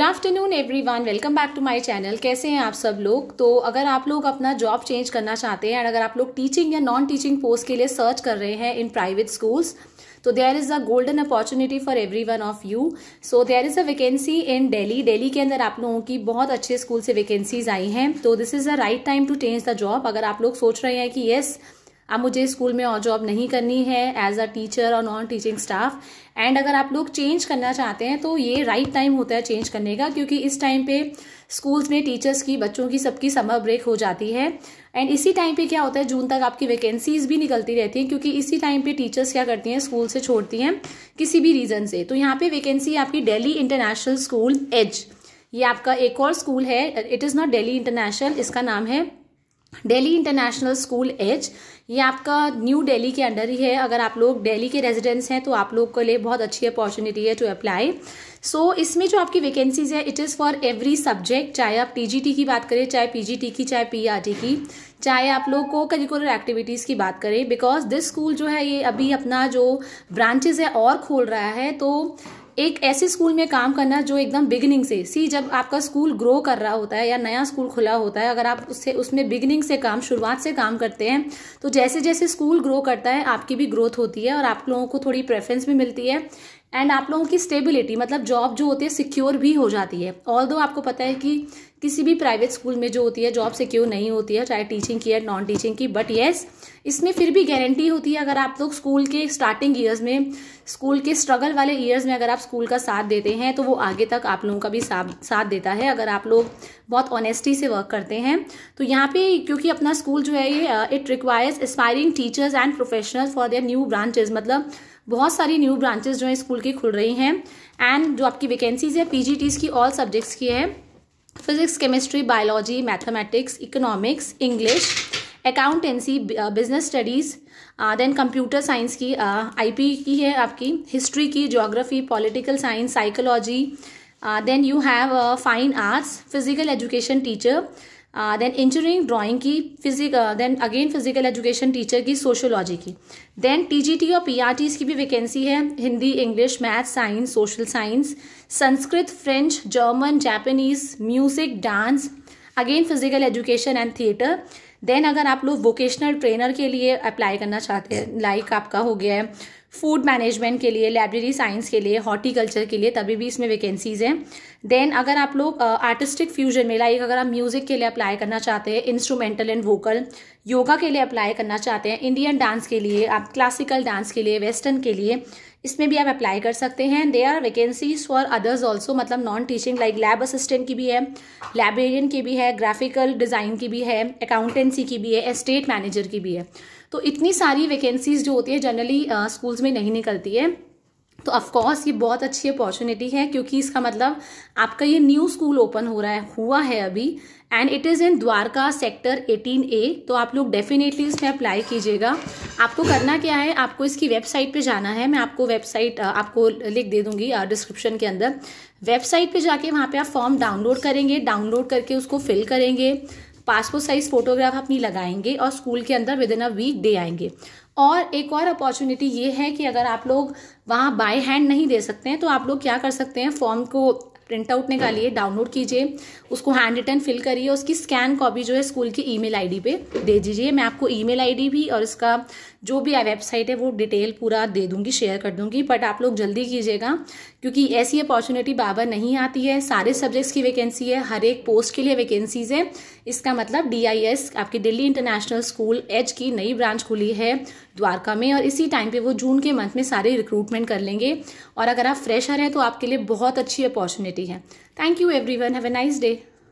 good afternoon everyone welcome back to my channel कैसे हैं आप सब लोग तो अगर आप लोग अपना जॉब चेंज करना चाहते हैं एंड अगर आप लोग टीचिंग या नॉन टीचिंग पोस्ट के लिए सर्च कर रहे हैं इन प्राइवेट स्कूल्स तो there is a golden opportunity for everyone of you so there is a vacancy in Delhi Delhi के अंदर आप लोगों की बहुत अच्छे स्कूल से वैकेंसीज आई हैं तो this is a right time to change the job अगर आप लोग सोच रहे हैं कि येस yes, अब मुझे स्कूल में और जॉब नहीं करनी है एज अ टीचर और नॉन टीचिंग स्टाफ एंड अगर आप लोग चेंज करना चाहते हैं तो ये राइट right टाइम होता है चेंज करने का क्योंकि इस टाइम पे स्कूल्स में टीचर्स की बच्चों की सबकी समर ब्रेक हो जाती है एंड इसी टाइम पे क्या होता है जून तक आपकी वैकेंसीज भी निकलती रहती हैं क्योंकि इसी टाइम पे टीचर्स क्या करती हैं स्कूल से छोड़ती हैं किसी भी रीज़न से तो यहाँ पे वैकेंसी आपकी डेली इंटरनेशनल स्कूल एज ये आपका एक और स्कूल है it is not Delhi international इसका नाम है डेली इंटरनेशनल स्कूल एच ये आपका न्यू डेली के अंडर ही है अगर आप लोग डेली के रेजिडेंट्स हैं तो आप लोग के लिए बहुत अच्छी अपॉर्चुनिटी है टू अप्लाई सो इसमें जो आपकी वैकेंसीज है it is for every subject चाहे आप टीजीटी की बात करें चाहे पीजीटी की चाहे पीआरटी की चाहे आप लोग को करिकुलर एक्टिविटीज़ की बात करें बिकॉज दिस स्कूल जो है ये अभी अपना जो ब्रांचेज है और खोल रहा है तो एक ऐसे स्कूल में काम करना जो एकदम बिगनिंग से सी जब आपका स्कूल ग्रो कर रहा होता है या नया स्कूल खुला होता है अगर आप उससे उसमें बिगनिंग से काम शुरुआत से काम करते हैं तो जैसे जैसे स्कूल ग्रो करता है आपकी भी ग्रोथ होती है और आप लोगों को थोड़ी प्रेफरेंस भी मिलती है एंड आप लोगों की स्टेबिलिटी मतलब जॉब जो होती है सिक्योर भी हो जाती है ऑल आपको पता है कि किसी भी प्राइवेट स्कूल में जो होती है जॉब सिक्योर नहीं होती है चाहे टीचिंग की है नॉन टीचिंग की बट येस इसमें फिर भी गारंटी होती है अगर आप लोग स्कूल के स्टार्टिंग ईयर्स में स्कूल के स्ट्रगल वाले ईयर्स में अगर आप स्कूल का साथ देते हैं तो वो आगे तक आप लोगों का भी साथ देता है अगर आप लोग बहुत ऑनेस्टी से वर्क करते हैं तो यहाँ पे क्योंकि अपना स्कूल जो है ये it requires aspiring teachers and professionals for their new branches मतलब बहुत सारी न्यू ब्रांचेज जो है स्कूल की खुल रही हैं एंड जो आपकी वैकेंसीज है पी की ऑल सब्जेक्ट्स की है physics chemistry biology mathematics economics English accountancy business studies then computer science की आईपी uh, की है आपकी हिस्ट्री की geography political science psychology then you have fine arts physical education teacher then engineering drawing की physic then again physical education teacher की sociology की then TGT और PRTs की भी वैकेंसी है Hindi English math science social science Sanskrit French German Japanese music dance again physical education and theatre then अगर आप लोग वोकेशनल ट्रेनर के लिए अप्लाई करना चाहते हैं लाइक आपका हो गया है फूड मैनेजमेंट के लिए लाइब्रेरी साइंस के लिए हॉर्टिकल्चर के लिए तभी भी इसमें वैकेंसीज़ हैं देन अगर आप लोग आर्टिस्टिक फ्यूजन में लाइक अगर आप म्यूज़िक के लिए अप्लाई करना चाहते हैं इंस्ट्रूमेंटल एंड वोकल योगा के लिए अप्लाई करना चाहते हैं इंडियन डांस के लिए आप क्लासिकल डांस के लिए वेस्टर्न के लिए इसमें भी आप अप्लाई कर सकते हैं they are vacancies for others also मतलब non teaching like lab assistant की भी है लाइब्रेरियन की भी है ग्राफिकल डिज़ाइन की भी है अकाउंटेंसी की भी है एस्टेट मैनेजर की भी है तो इतनी सारी वैकेंसीज़ जो होती है जनरली स्कूल्स में नहीं निकलती है तो ऑफकोर्स ये बहुत अच्छी अपॉर्चुनिटी है क्योंकि इसका मतलब आपका ये न्यू स्कूल ओपन हो रहा है हुआ है अभी and it is in Dwarka sector 18 A तो आप लोग डेफिनेटली इसमें अप्लाई कीजिएगा आपको करना क्या है आपको इसकी वेबसाइट पे जाना है मैं आपको वेबसाइट आपको लिख दे दूंगी डिस्क्रिप्शन के अंदर वेबसाइट पे जाके वहाँ पे आप फॉर्म डाउनलोड करेंगे डाउनलोड करके उसको फिल करेंगे पासपोर्ट साइज फोटोग्राफ अपनी लगाएंगे और स्कूल के अंदर within a week day आएंगे और एक और अपॉर्चुनिटी ये है कि अगर आप लोग वहाँ बाय हैंड नहीं दे सकते हैं तो आप लोग क्या कर सकते हैं फॉर्म को प्रिंट आउट निकालिए डाउनलोड कीजिए उसको हैंड रिटर्न फिल करिए उसकी स्कैन कॉपी जो है स्कूल की ईमेल आईडी पे दे दीजिए मैं आपको ईमेल आईडी भी और इसका जो भी वेबसाइट है वो डिटेल पूरा दे दूँगी शेयर कर दूँगी बट आप लोग जल्दी कीजिएगा क्योंकि ऐसी अपॉर्चुनिटी बाबर नहीं आती है सारे सब्जेक्ट्स की वैकेंसी है हर एक पोस्ट के लिए वैकेंसीज़ है इसका मतलब डी आपकी दिल्ली इंटरनेशनल स्कूल एच की नई ब्रांच खुली है द्वारका में और इसी टाइम पे वो जून के मंथ में सारे रिक्रूटमेंट कर लेंगे और अगर आप फ्रेशर हैं तो आपके लिए बहुत अच्छी अपॉर्चुनिटी है thank you everyone have a nice day